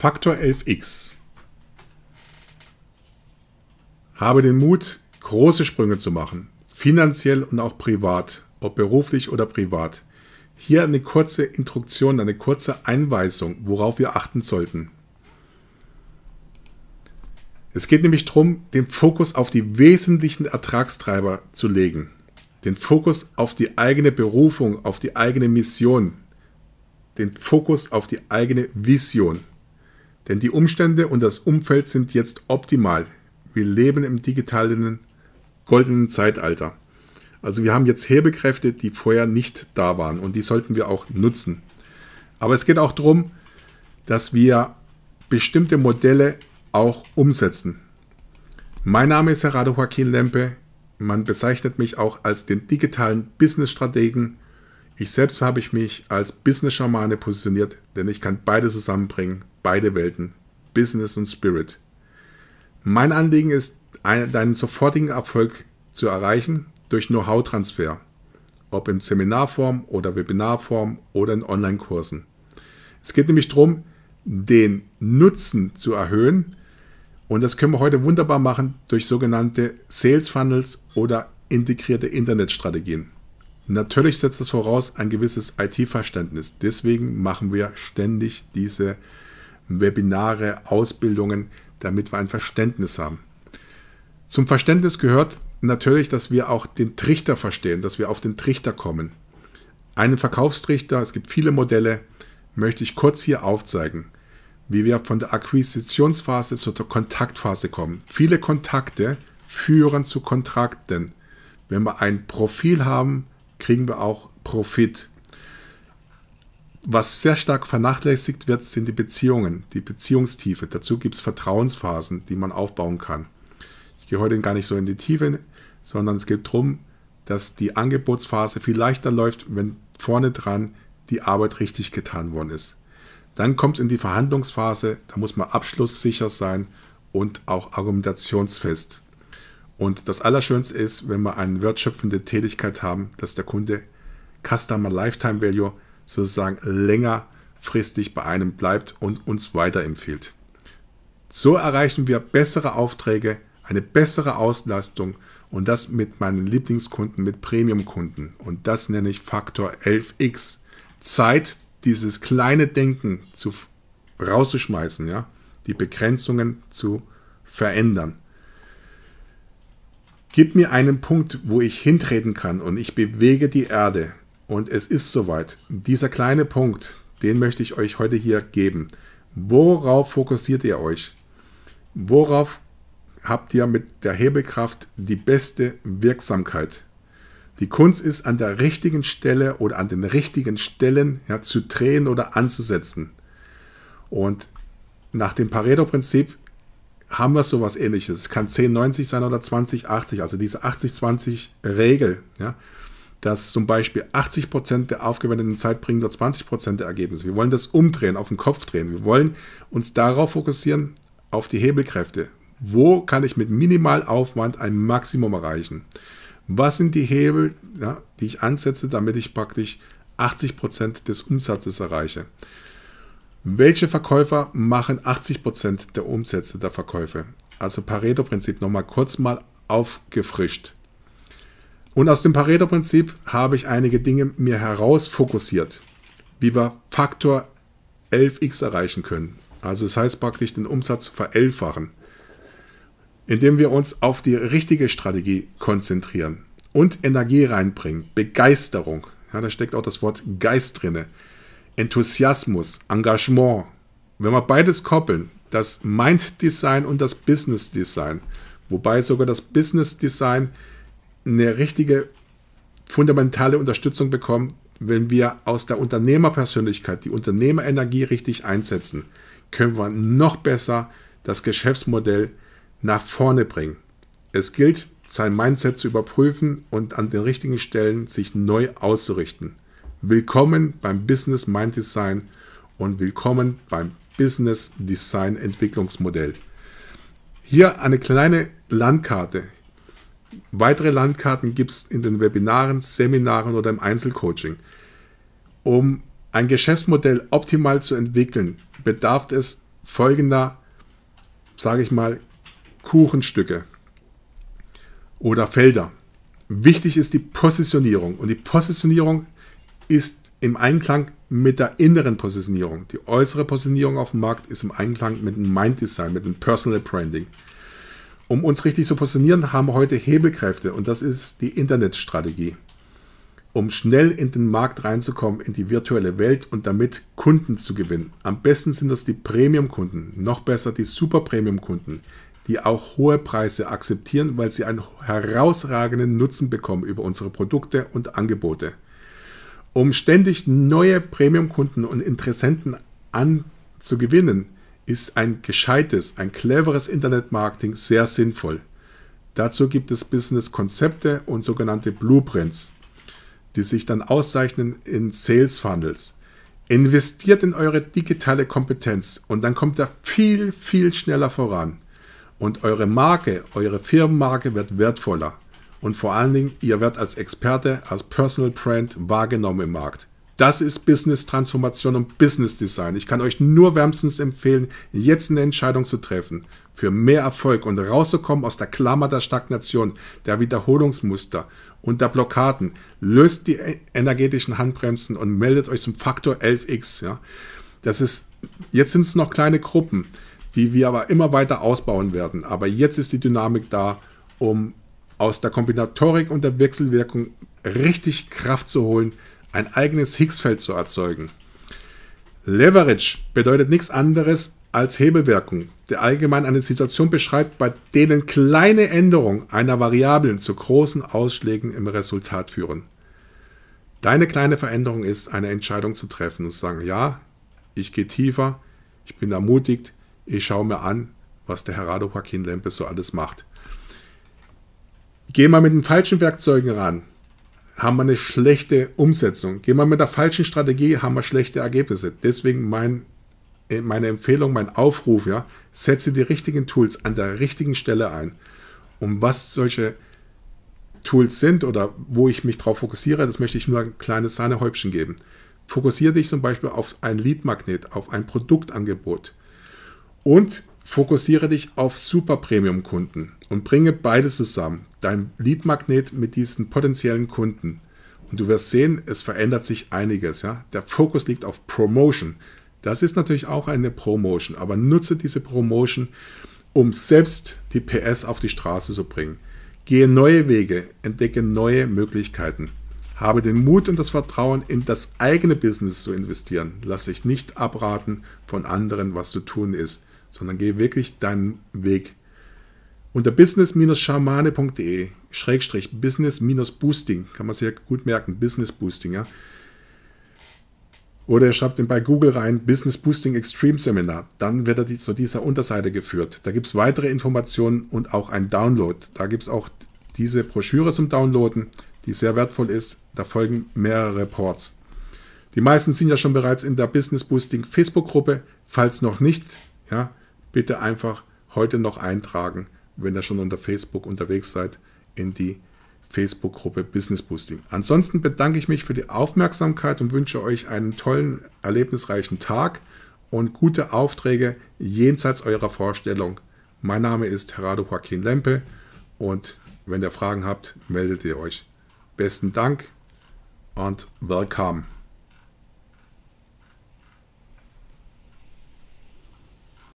Faktor 11x. Habe den Mut, große Sprünge zu machen, finanziell und auch privat, ob beruflich oder privat. Hier eine kurze Instruktion, eine kurze Einweisung, worauf wir achten sollten. Es geht nämlich darum, den Fokus auf die wesentlichen Ertragstreiber zu legen. Den Fokus auf die eigene Berufung, auf die eigene Mission. Den Fokus auf die eigene Vision. Denn die Umstände und das Umfeld sind jetzt optimal. Wir leben im digitalen goldenen Zeitalter. Also wir haben jetzt Hebekräfte, die vorher nicht da waren und die sollten wir auch nutzen. Aber es geht auch darum, dass wir bestimmte Modelle auch umsetzen. Mein Name ist Herado Joaquin Lempe. Man bezeichnet mich auch als den digitalen Business-Strategen. Ich selbst habe ich mich als Business-Schamane positioniert, denn ich kann beide zusammenbringen beide Welten, Business und Spirit. Mein Anliegen ist, deinen sofortigen Erfolg zu erreichen durch Know-how-Transfer, ob in Seminarform oder Webinarform oder in Online-Kursen. Es geht nämlich darum, den Nutzen zu erhöhen und das können wir heute wunderbar machen durch sogenannte Sales Funnels oder integrierte Internetstrategien. Natürlich setzt das voraus ein gewisses IT-Verständnis. Deswegen machen wir ständig diese Webinare, Ausbildungen, damit wir ein Verständnis haben. Zum Verständnis gehört natürlich, dass wir auch den Trichter verstehen, dass wir auf den Trichter kommen. Einen Verkaufstrichter, es gibt viele Modelle, möchte ich kurz hier aufzeigen, wie wir von der Akquisitionsphase zur Kontaktphase kommen. Viele Kontakte führen zu Kontrakten. Wenn wir ein Profil haben, kriegen wir auch Profit. Was sehr stark vernachlässigt wird, sind die Beziehungen, die Beziehungstiefe. Dazu gibt es Vertrauensphasen, die man aufbauen kann. Ich gehe heute gar nicht so in die Tiefe, sondern es geht darum, dass die Angebotsphase viel leichter läuft, wenn vorne dran die Arbeit richtig getan worden ist. Dann kommt es in die Verhandlungsphase, da muss man abschlusssicher sein und auch argumentationsfest. Und das Allerschönste ist, wenn wir eine wertschöpfende Tätigkeit haben, dass der Kunde Customer Lifetime Value sozusagen längerfristig bei einem bleibt und uns weiterempfiehlt. So erreichen wir bessere Aufträge, eine bessere Auslastung und das mit meinen Lieblingskunden, mit Premiumkunden. Und das nenne ich Faktor 11x. Zeit, dieses kleine Denken zu, rauszuschmeißen, ja? die Begrenzungen zu verändern. Gib mir einen Punkt, wo ich hintreten kann und ich bewege die Erde. Und es ist soweit. Dieser kleine Punkt, den möchte ich euch heute hier geben. Worauf fokussiert ihr euch? Worauf habt ihr mit der Hebelkraft die beste Wirksamkeit? Die Kunst ist, an der richtigen Stelle oder an den richtigen Stellen ja, zu drehen oder anzusetzen. Und nach dem Pareto-Prinzip haben wir sowas ähnliches. Es kann 10,90 sein oder 20,80, also diese 80-20-Regel. Ja dass zum Beispiel 80% der aufgewendeten Zeit bringen nur 20% der Ergebnisse. Wir wollen das umdrehen, auf den Kopf drehen. Wir wollen uns darauf fokussieren, auf die Hebelkräfte. Wo kann ich mit Minimalaufwand ein Maximum erreichen? Was sind die Hebel, ja, die ich ansetze, damit ich praktisch 80% des Umsatzes erreiche? Welche Verkäufer machen 80% der Umsätze der Verkäufe? Also Pareto-Prinzip nochmal kurz mal aufgefrischt. Und aus dem Pareto-Prinzip habe ich einige Dinge mir herausfokussiert, wie wir Faktor 11x erreichen können. Also das heißt praktisch den Umsatz zu verelfachen, indem wir uns auf die richtige Strategie konzentrieren und Energie reinbringen, Begeisterung. Ja, da steckt auch das Wort Geist drinne. Enthusiasmus, Engagement. Wenn wir beides koppeln, das Mind Design und das Business Design, wobei sogar das Business Design eine richtige fundamentale Unterstützung bekommen, wenn wir aus der Unternehmerpersönlichkeit die Unternehmerenergie richtig einsetzen, können wir noch besser das Geschäftsmodell nach vorne bringen. Es gilt, sein Mindset zu überprüfen und an den richtigen Stellen sich neu auszurichten. Willkommen beim Business Mind Design und willkommen beim Business Design Entwicklungsmodell. Hier eine kleine Landkarte. Weitere Landkarten gibt es in den Webinaren, Seminaren oder im Einzelcoaching. Um ein Geschäftsmodell optimal zu entwickeln, bedarf es folgender, sage ich mal, Kuchenstücke oder Felder. Wichtig ist die Positionierung und die Positionierung ist im Einklang mit der inneren Positionierung. Die äußere Positionierung auf dem Markt ist im Einklang mit dem Mind Design, mit dem Personal Branding. Um uns richtig zu positionieren, haben wir heute Hebelkräfte und das ist die Internetstrategie. Um schnell in den Markt reinzukommen, in die virtuelle Welt und damit Kunden zu gewinnen. Am besten sind das die Premium-Kunden, noch besser die Super-Premium-Kunden, die auch hohe Preise akzeptieren, weil sie einen herausragenden Nutzen bekommen über unsere Produkte und Angebote. Um ständig neue Premium-Kunden und Interessenten anzugewinnen, ist ein gescheites, ein cleveres Internetmarketing sehr sinnvoll. Dazu gibt es Business-Konzepte und sogenannte Blueprints, die sich dann auszeichnen in Sales Funnels. Investiert in eure digitale Kompetenz und dann kommt ihr viel, viel schneller voran. Und eure Marke, eure Firmenmarke wird wertvoller. Und vor allen Dingen, ihr werdet als Experte, als Personal Brand wahrgenommen im Markt. Das ist Business-Transformation und Business-Design. Ich kann euch nur wärmstens empfehlen, jetzt eine Entscheidung zu treffen für mehr Erfolg und rauszukommen aus der Klammer der Stagnation, der Wiederholungsmuster und der Blockaden. Löst die e- energetischen Handbremsen und meldet euch zum Faktor 11x. Ja. Das ist, jetzt sind es noch kleine Gruppen, die wir aber immer weiter ausbauen werden. Aber jetzt ist die Dynamik da, um aus der Kombinatorik und der Wechselwirkung richtig Kraft zu holen, ein eigenes Higgsfeld zu erzeugen. Leverage bedeutet nichts anderes als Hebelwirkung, der allgemein eine Situation beschreibt, bei denen kleine Änderungen einer Variablen zu großen Ausschlägen im Resultat führen. Deine kleine Veränderung ist, eine Entscheidung zu treffen und zu sagen, ja, ich gehe tiefer, ich bin ermutigt, ich schaue mir an, was der Herado Joaquin Lempe so alles macht. Geh mal mit den falschen Werkzeugen ran haben wir eine schlechte Umsetzung. Gehen wir mit der falschen Strategie, haben wir schlechte Ergebnisse. Deswegen mein, äh, meine Empfehlung, mein Aufruf, ja, setze die richtigen Tools an der richtigen Stelle ein. Und was solche Tools sind oder wo ich mich darauf fokussiere, das möchte ich nur ein kleines Sahnehäubchen geben. Fokussiere dich zum Beispiel auf ein Lead-Magnet, auf ein Produktangebot und fokussiere dich auf Super-Premium-Kunden und bringe beides zusammen deinem Leadmagnet mit diesen potenziellen Kunden. Und du wirst sehen, es verändert sich einiges. Ja? Der Fokus liegt auf Promotion. Das ist natürlich auch eine Promotion, aber nutze diese Promotion, um selbst die PS auf die Straße zu bringen. Gehe neue Wege, entdecke neue Möglichkeiten. Habe den Mut und das Vertrauen, in das eigene Business zu investieren. Lass dich nicht abraten von anderen, was zu tun ist, sondern gehe wirklich deinen Weg. Unter business-schamane.de, Schrägstrich, business-boosting, kann man sich ja gut merken, business-boosting, ja. Oder ihr schreibt ihn bei Google rein, Business Boosting Extreme Seminar. Dann wird er zu dieser Unterseite geführt. Da gibt es weitere Informationen und auch ein Download. Da gibt es auch diese Broschüre zum Downloaden, die sehr wertvoll ist. Da folgen mehrere Reports. Die meisten sind ja schon bereits in der Business Boosting Facebook-Gruppe. Falls noch nicht, ja, bitte einfach heute noch eintragen wenn ihr schon unter Facebook unterwegs seid, in die Facebook-Gruppe Business Boosting. Ansonsten bedanke ich mich für die Aufmerksamkeit und wünsche euch einen tollen, erlebnisreichen Tag und gute Aufträge jenseits eurer Vorstellung. Mein Name ist Gerardo Joaquin Lempe und wenn ihr Fragen habt, meldet ihr euch. Besten Dank und welcome.